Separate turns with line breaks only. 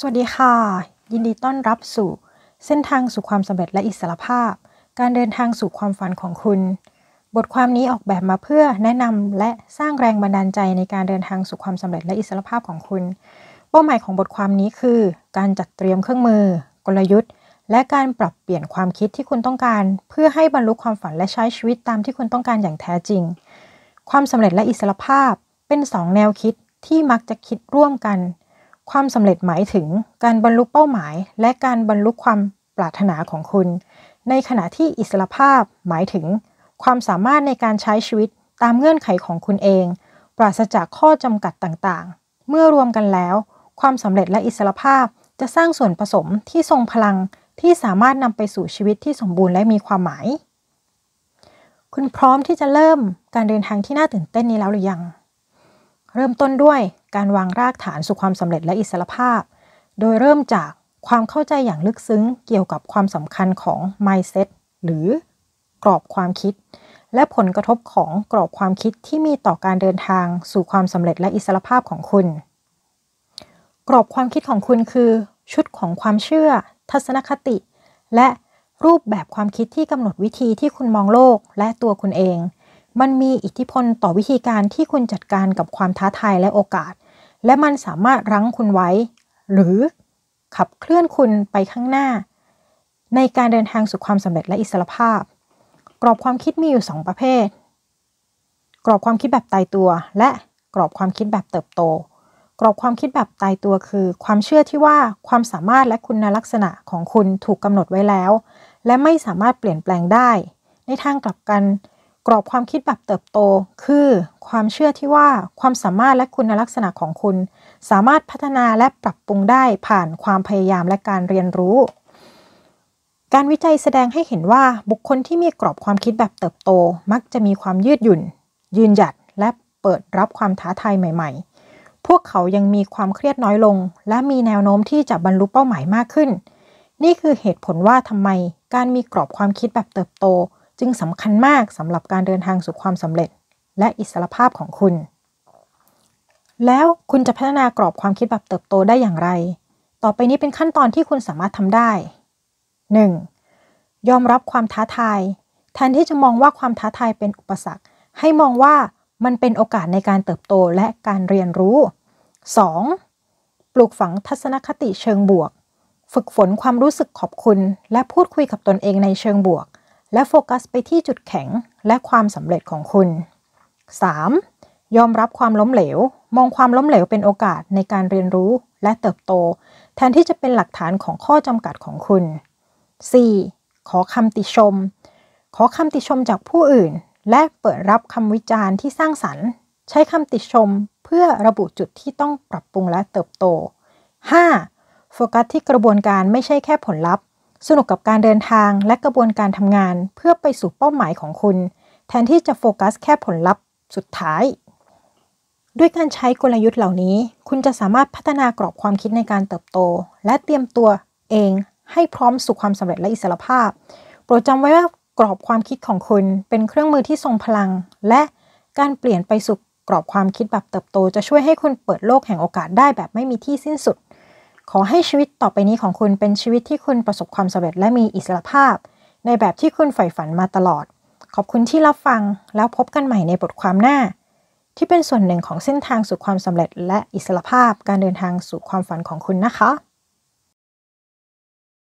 สวัสดีค่ะ ยินดีต้อนรับสู่ เส้นทางสู่ความสำเร็จและอิสรภาพ การเดินทางสู่ความฝันของคุณ บทความนี้ออกแบบมาเพื่อแนะนำและสร้างแรงบันดาลใจ ในการเดินทางสู่ความสำเร็จและอิสรภาพของคุณเป้าหมายของบทความนี้คือ การจัดเตรียมเครื่องมือ กลยุทธ์ และการปรับเปลี่ยนความคิดที่คุณต้องการ เพื่อให้บรรลุความฝันและใช้ชีวิตตามที่คุณต้องการอย่างแท้จริง ความสำเร็จและอิสรภาพเป็น 2 แนวคิดที่มักจะคิดร่วมกันความสำเร็จหมายถึงการบรรลุเป้าหมาย และการบรรลุความปรารถนาของคุณ ในขณะที่อิสรภาพหมายถึง ความสามารถในการใช้ชีวิตตามเงื่อนไขของคุณเอง ปราศจากข้อจำกัดต่างๆ เมื่อรวมกันแล้ว ความสำเร็จและอิสรภาพจะสร้างส่วนผสมที่ทรงพลังที่สามารถนำไปสู่ชีวิตที่สมบูรณ์และมีความหมาย คุณพร้อมที่จะเริ่มการเดินทางที่น่าตื่นเต้นนี้แล้วหรือยัง เริ่มต้นด้วยการวางรากฐานสู่ความสำเร็จและอิสรภาพ โดยเริ่มจากความเข้าใจอย่างลึกซึ้งเกี่ยวกับความสำคัญของ mindset หรือ กรอบความคิด และผลกระทบของกรอบความคิดที่มีต่อการเดินทางสู่ความสำเร็จและอิสรภาพของคุณ กรอบความคิดของคุณคือ ชุดของความเชื่อ ทัศนคติและรูปแบบความคิดที่กำหนดวิธีที่คุณมองโลกและตัวคุณเอง มันมีอิทธิพลต่อวิธีการที่คุณจัดการกับความท้าทายและโอกาสและมันสามารถรั้งคุณไว้หรือ ขับเคลื่อนคุณไปข้างหน้า ในการเดินทางสู่ความสำเร็จและอิสรภาพ กรอบความคิดมีอยู่ 2 ประเภท กรอบความคิดแบบตายตัว และกรอบความคิดแบบเติบโต กรอบความคิดแบบตายตัวคือ ความเชื่อที่ว่าความสามารถและคุณลักษณะของคุณถูกกำหนดไว้แล้ว และไม่สามารถเปลี่ยนแปลงได้ ในทางกลับกันกรอบความคิดแบบเติบโตคือ ความเชื่อที่ว่าความสามารถและคุณลักษณะของคุณ สามารถพัฒนาและปรับปรุงได้ผ่านความพยายามและการเรียนรู้ การวิจัยแสดงให้เห็นว่าบุคคลที่มีกรอบความคิดแบบเติบโตมักจะมีความยืดหยุ่น ยืนหยัดและเปิดรับความท้าทายใหม่ ๆ พวกเขายังมีความเครียดน้อยลง และมีแนวโน้มที่จะบรรลุเป้าหมายมากขึ้น นี่คือเหตุผลว่าทำไม การมีกรอบความคิดแบบเติบโตจึงสำคัญมากสำหรับการเดินทางสู่ความสำเร็จ และอิสรภาพของคุณ แล้วคุณจะพัฒนากรอบความคิดแบบเติบโตได้อย่างไร ต่อไปนี้เป็นขั้นตอนที่คุณสามารถทำได้ 1. ยอมรับความท้าทายแทนที่จะมองว่าความท้าทายเป็นอุปสรรค ให้มองว่ามันเป็นโอกาสในการเติบโตและการเรียนรู้ 2. ปลูกฝังทัศนคติเชิงบวก ฝึกฝนความรู้สึกขอบคุณ และพูดคุยกับตนเองในเชิงบวกและโฟกัส ไปที่จุดแข็งและความสำเร็จของคุณ 3. ยอมรับความล้มเหลว มองความล้มเหลวเป็นโอกาสในการเรียนรู้และเติบโต แทนที่จะเป็นหลักฐานของข้อจำกัดของคุณ 4. ขอคำติชม ขอคำติชมจากผู้อื่น และเปิดรับคำวิจารณ์ที่สร้างสรรค์ ใช้คำติชมเพื่อระบุจุดที่ต้องปรับปรุงและเติบโต 5. โฟกัสที่กระบวนการไม่ใช่แค่ผลลัพธ์สนุกกับการเดินทางและกระบวนการทำงานเพื่อไปสู่เป้าหมายของคุณ แทนที่จะโฟกัสแค่ผลลัพธ์สุดท้าย ด้วยการใช้กลยุทธ์เหล่านี้ คุณจะสามารถพัฒนากรอบความคิดในการเติบโต และเตรียมตัวเอง ให้พร้อมสู่ความสำเร็จและอิสรภาพ โปรดจำไว้ว่ากรอบความคิดของคุณเป็นเครื่องมือที่ทรงพลัง และการเปลี่ยนไปสู่กรอบความคิดแบบเติบโต จะช่วยให้คุณเปิดโลกแห่งโอกาสได้แบบไม่มีที่สิ้นสุดขอให้ชีวิตต่อไปนี้ของคุณเป็นชีวิตที่คุณประสบความสำเร็จและมีอิสระภาพ ในแบบที่คุณใฝ่ฝันมาตลอด ขอบคุณที่รับฟังแล้วพบกันใหม่ในบทความหน้า ที่เป็นส่วนหนึ่งของเส้นทางสู่ความสำเร็จและอิสระภาพ การเดินทางสู่ความฝันของคุณนะคะ